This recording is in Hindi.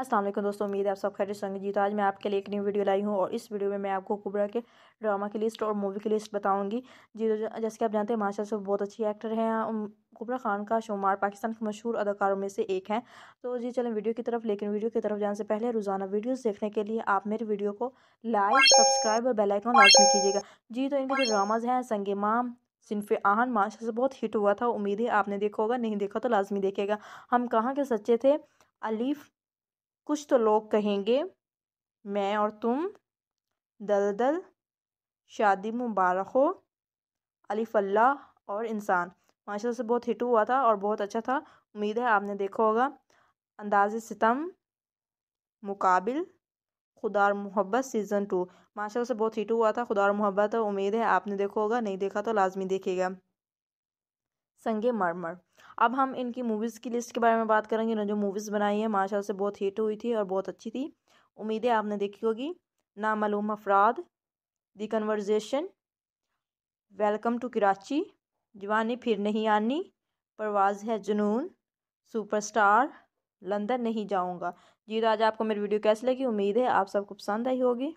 अस्सलाम वालेकुम दोस्तों उम्मीद है आप सब खैर संग जी तो आज मैं आपके लिए एक न्यू वीडियो लाई हूँ और इस वीडियो में मैं आपको कुबरा के ड्रामा की लिस्ट और मूवी की लिस्ट बताऊंगी जी तो जैसे कि आप जानते हैं माशा से बहुत अच्छी एक्टर हैं कुबरा खान का शुमार पाकिस्तान के मशहूर अदाकारों में से एक हैं तो जी चलें वीडियो की तरफ लेकिन वीडियो की तरफ जाने से पहले रोज़ाना वीडियोस देखने के लिए आप मेरे वीडियो को लाइक सब्सक्राइब और बेलाइकॉन लाजमी कीजिएगा जी तो इनके जो ड्रामाज हैं संगे माम सिनफ आहन माशा से बहुत हिट हुआ था उम्मीद है आपने देखा होगा नहीं देखा तो लाजमी देखेगा हम कहाँ के सच्चे थे अलीफ कुछ तो लोग कहेंगे मैं और तुम दलदल शादी मुबारक हो अलीफ़ल्ला और इंसान माशा से बहुत हिट हुआ था और बहुत अच्छा था उम्मीद है आपने देखा होगा अंदाज सितम मुकाबिल खुदा और मोहब्बत सीज़न टू माशा से बहुत हिट हुआ था खुदा और मोहब्बत उम्मीद है आपने देखा होगा नहीं देखा तो लाजमी देखेगा संगे मरमर अब हम इनकी मूवीज़ की लिस्ट के बारे में बात करेंगे इन्होंने जो मूवीज़ बनाई है माशा से बहुत हिट हुई थी और बहुत अच्छी थी उम्मीद है आपने देखी होगी नामालूम अफराद the conversation welcome to Karachi जवानी फिर नहीं आनी परवाज है जुनून सुपरस्टार लंदन नहीं जाऊंगा जी तो आज आपको मेरी वीडियो कैसी लगी उम्मीद है आप सबको पसंद आई होगी